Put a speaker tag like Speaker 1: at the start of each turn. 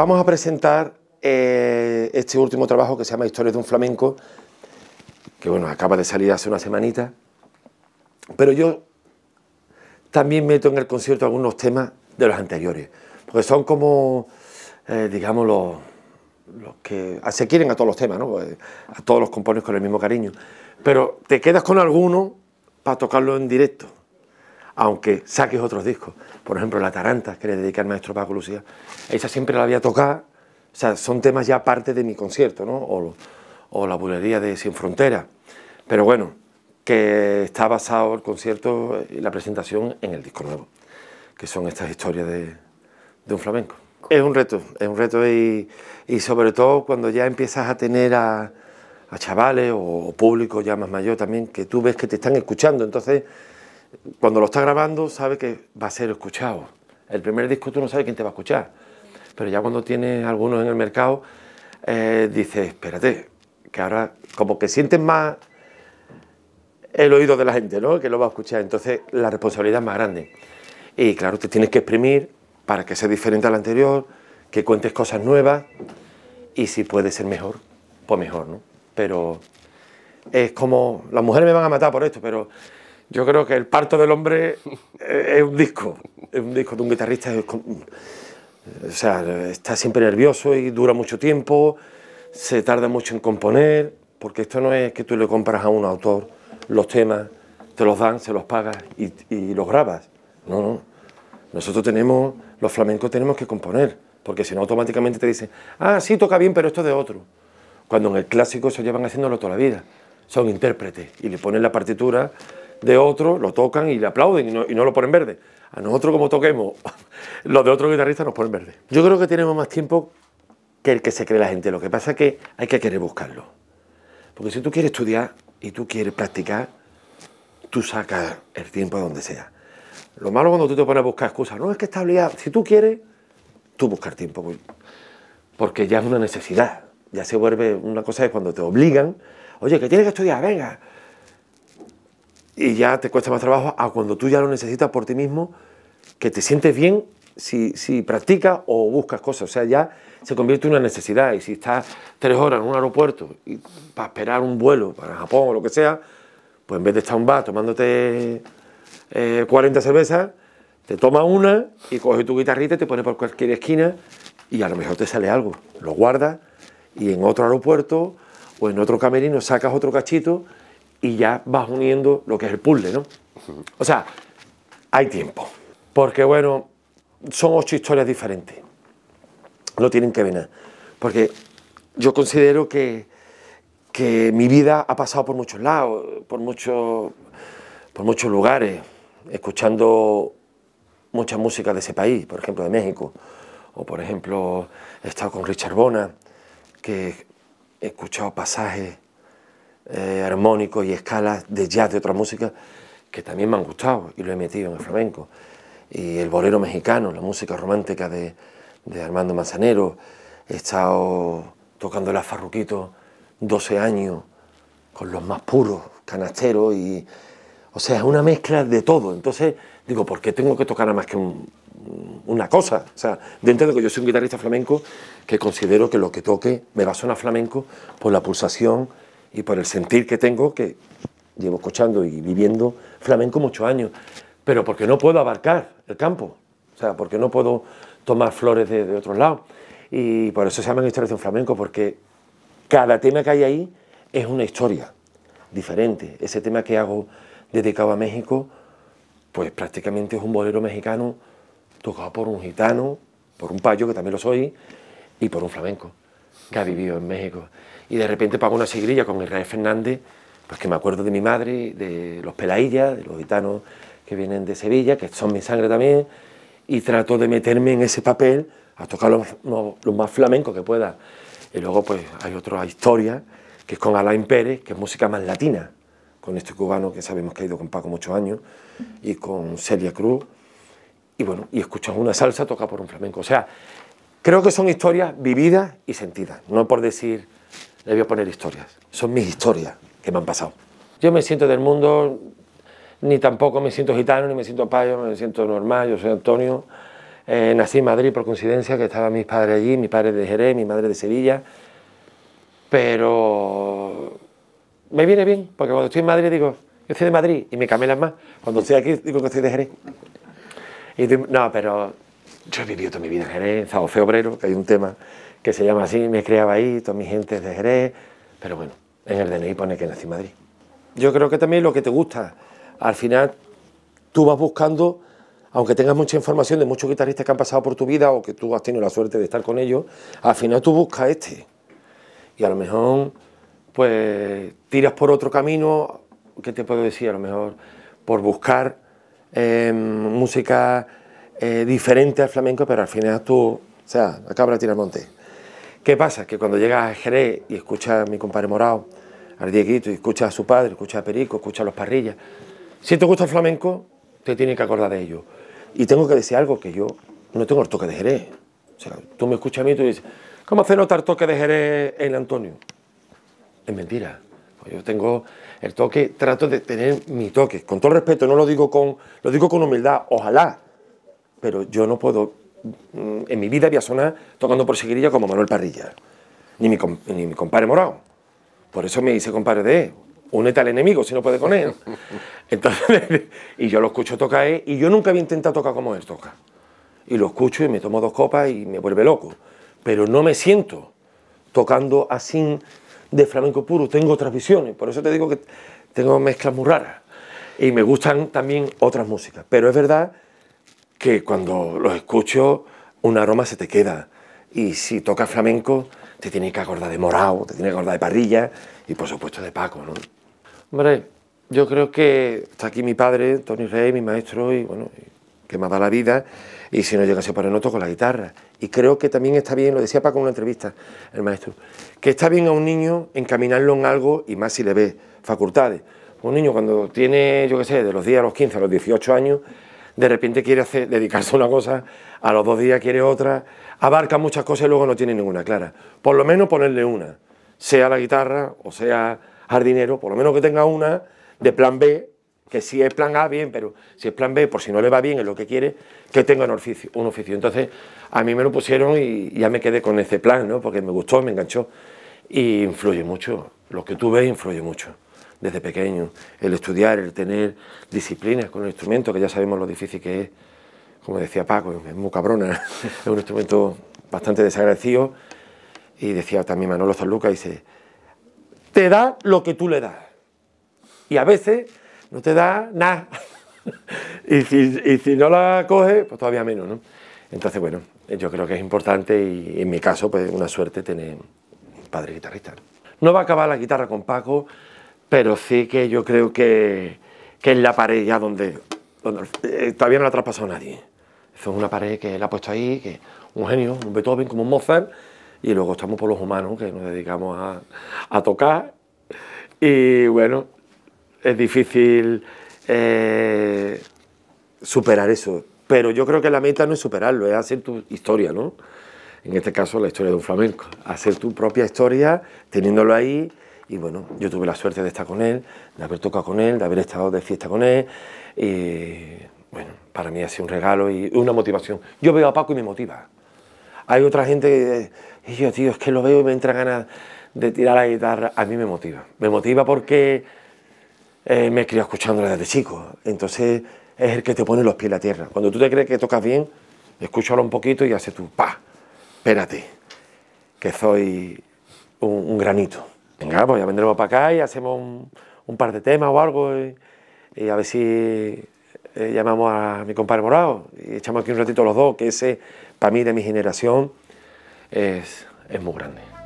Speaker 1: Vamos a presentar eh, este último trabajo que se llama Historias de un flamenco, que bueno, acaba de salir hace una semanita, pero yo también meto en el concierto algunos temas de los anteriores, porque son como, eh, digamos, los, que ah, se quieren a todos los temas, pues, a todos los compones con el mismo cariño, pero te quedas con alguno para tocarlo en directo aunque saques otros discos. Por ejemplo, La Taranta, que le dedica al maestro Paco Lucía, esa siempre la había tocado, o sea, son temas ya parte de mi concierto, ¿no? O, La Bulería de Sin Fronteras. Pero bueno, que está basado el concierto y la presentación en el disco nuevo, que son estas historias de, un flamenco. Es un reto, es un reto y, sobre todo cuando ya empiezas a tener a, a chavales o, o público ya más mayor también, que tú ves que te están escuchando, entonces cuando lo estás grabando sabe que va a ser escuchado. El primer disco tú no sabes quién te va a escuchar, pero ya cuando tienes algunos en el mercado, eh, dices, espérate, que ahora como que sientes más el oído de la gente, ¿no? Que lo va a escuchar. Entonces la responsabilidad es más grande. Y claro, te tienes que exprimir para que sea diferente al anterior, que cuentes cosas nuevas y si puede ser mejor, pues mejor, ¿no? Pero es como, las mujeres me van a matar por esto, pero yo creo que el parto del hombre eh, es un disco, es un disco de un guitarrista. O sea, está siempre nervioso y dura mucho tiempo, se tarda mucho en componer, porque esto no es que tú le compras a un autor los temas, te los dan, se los pagas y, los grabas. No, no. Nosotros tenemos, los flamencos tenemos que componer, porque si no automáticamente te dicen, ah, sí, toca bien, pero esto es de otro. Cuando en el clásico se llevan haciéndolo toda la vida. Son intérpretes y le ponen la partitura de otro, lo tocan y le aplauden y no, lo ponen verde. A nosotros como toquemos, los de otros guitarristas nos ponen verde. Yo creo que tenemos más tiempo que el que se cree la gente. Lo que pasa es que hay que querer buscarlo. Porque si tú quieres estudiar y tú quieres practicar, tú sacas el tiempo a donde sea. Lo malo cuando tú te pones a buscar excusas, no es que está obligado. Si tú quieres, tú buscar tiempo. Pues, porque ya es una necesidad. Ya se vuelve una cosa es cuando te obligan, oye, que tienes que estudiar, venga y ya te cuesta más trabajo a cuando tú ya lo necesitas por ti mismo, que te sientes bien si, practicas o buscas cosas. O sea, ya se convierte en una necesidad. Y si estás tres horas en un aeropuerto para esperar un vuelo para Japón o lo que sea, pues en vez de estar un bar tomándote 40 eh, cervezas, te toma una y coges tu guitarrita y te pones por cualquier esquina y a lo mejor te sale algo. Lo guardas y en otro aeropuerto o en otro camerino sacas otro cachito y ya vas uniendo lo que es el puzzle, ¿no? O sea, hay tiempo. Porque bueno, son ocho historias diferentes. No tienen que venir, Porque yo considero que, mi vida ha pasado por muchos lados, por, muchos por muchos lugares, escuchando mucha música de ese país, por ejemplo de México, o por ejemplo he estado con Richard Bona, que he escuchado pasajes eh, armónicos y escalas de jazz de otra música que también me han gustado y lo he metido en el flamenco. Y el bolero mexicano, la música romántica de, de Armando Manzanero. He estado tocando el Farruquito 12 años con los más puros, canasteros y... O sea, es una mezcla de todo. Entonces, digo, ¿por qué tengo que tocar nada más que una cosa? O sea, dentro de que yo soy un guitarrista flamenco, que considero que lo que toque me va a sonar flamenco por la pulsación y por el sentir que tengo, que llevo escuchando y viviendo flamenco muchos años, pero porque no puedo abarcar el campo, o sea, porque no puedo tomar flores de, otro otros lados. Y por eso se llama historias de un flamenco, porque cada tema que hay ahí es una historia diferente. Ese tema que hago dedicado a México, pues prácticamente es un bolero mexicano tocado por un gitano, por un payo, que también lo soy, y por un flamenco que ha vivido en México y de repente pago una seguirilla con el Israel Fernández, pues que me acuerdo de mi madre, de los Pelaillas, de los gitanos que vienen de Sevilla, que son mi sangre también, y trato de meterme en ese papel a tocar los más flamencos que pueda. Y luego pues hay otra historia, que es con Alain Pérez, que es música más latina, con este cubano que sabemos que ha ido con Paco muchos años, y con Celia Cruz, y bueno, y escuchas una salsa toca por un flamenco. O sea, creo que son historias vividas y sentidas, no por decir le voy a poner historias. Son mis historias que me han pasado. Yo me siento del mundo, ni tampoco me siento gitano, ni me siento payo, me siento normal, yo soy Antonio. Eh, nací en Madrid por coincidencia, que estaban mis padres allí, mi padre de Jerez, mi madre de Sevilla. Pero me viene bien, porque cuando estoy en Madrid digo, yo soy de Madrid y me camelas más. Cuando estoy aquí digo que estoy de Jerez. Y digo, no, pero yo he vivido toda mi vida en Jerez, en Feo Obrero, que hay un tema que se llama así, me creaba ahí, toda mi gente es de Jerez, pero bueno, en el DNI pone que nací en Madrid. Yo creo que también lo que te gusta, al final tú vas buscando, aunque tengas mucha información de muchos guitarristas que han pasado por tu vida o que tú has tenido la suerte de estar con ellos, al final tú buscas este. Y a lo mejor, pues, tiras por otro camino, ¿qué te puedo decir? A lo mejor por buscar em, música eh, diferente al flamenco, pero al final tú, o sea, acabas de tirar monte. ¿Qué pasa? Que cuando llegas a Jerez y escuchas a mi compadre Morao, al Dieguito, y escuchas a su padre, escuchas a Perico, escuchas a los Parrillas, si te gusta el flamenco, te tienes que acordar de ello. Y tengo que decir algo que yo no tengo el toque de Jerez. O sea, tú me escuchas a mí y tú dices, ¿cómo hace notar toque de Jerez en Antonio? Es mentira. Pues yo tengo el toque, trato de tener mi toque. Con todo respeto, no lo digo con, lo digo con humildad, ojalá. Pero yo no puedo en mi vida había sonado tocando por seguirilla como Manuel Parrilla, ni mi, ni mi compadre Morao. Por eso me dice compadre de únete al enemigo si no puede con él. Entonces, y yo lo escucho tocar él, y yo nunca había intentado tocar como él toca. Y lo escucho y me tomo dos copas y me vuelve loco. Pero no me siento tocando así de flamenco puro, tengo otras visiones, por eso te digo que tengo mezclas muy raras. Y me gustan también otras músicas, pero es verdad que cuando los escucho un aroma se te queda. Y si tocas flamenco, te tienes que acordar de Morao, te tienes que acordar de Parrilla y por supuesto de Paco. ¿no? Hombre, yo creo que está aquí mi padre, Tony Rey, mi maestro, y bueno, que me ha dado la vida, y si no llega a ser para no con la guitarra. Y creo que también está bien, lo decía Paco en una entrevista, el maestro, que está bien a un niño encaminarlo en algo y más si le ve facultades. Un niño cuando tiene, yo qué sé, de los 10 a los 15, a los 18 años, de repente quiere hacer, dedicarse a una cosa, a los dos días quiere otra, abarca muchas cosas y luego no tiene ninguna clara. Por lo menos ponerle una, sea la guitarra o sea jardinero, por lo menos que tenga una de plan B, que si es plan A, bien, pero si es plan B, por si no le va bien, es lo que quiere, que tenga un oficio. Un oficio. Entonces, a mí me lo pusieron y ya me quedé con ese plan, ¿no? porque me gustó, me enganchó y influye mucho. Lo que tú ves influye mucho desde pequeño, el estudiar, el tener disciplinas con el instrumento, que ya sabemos lo difícil que es, como decía Paco, es muy cabrona, es un instrumento bastante desagradecido, y decía también Manolo y dice, te da lo que tú le das, y a veces no te da nada, y, si, y si no la coges, pues todavía menos, ¿no? Entonces, bueno, yo creo que es importante y en mi caso, pues una suerte tener padre guitarrista. No va a acabar la guitarra con Paco, pero sí que yo creo que, que es la pared ya donde, eh, todavía no la ha traspasado nadie. es una pared que él ha puesto ahí, que un genio, un Beethoven, como un Mozart, y luego estamos por los humanos que nos dedicamos a, a tocar. Y bueno, es difícil eh, superar eso, pero yo creo que la meta no es superarlo, es hacer tu historia, ¿no? En este caso, la historia de un flamenco, hacer tu propia historia teniéndolo ahí y bueno, yo tuve la suerte de estar con él, de haber tocado con él, de haber estado de fiesta con él. Y bueno, para mí ha sido un regalo y una motivación. Yo veo a Paco y me motiva. Hay otra gente y yo, tío, es que lo veo y me entra ganas de tirar la guitarra. A mí me motiva. Me motiva porque eh, me he criado escuchándola desde chico. Entonces es el que te pone los pies en la tierra. Cuando tú te crees que tocas bien, escúchalo un poquito y hace tú, pa. Espérate, que soy un granito. Venga, pues ya vendremos para acá y hacemos un, par de temas o algo y, a ver si eh, llamamos a mi compadre Morado y echamos aquí un ratito los dos, que ese, para mí, de mi generación, es muy grande.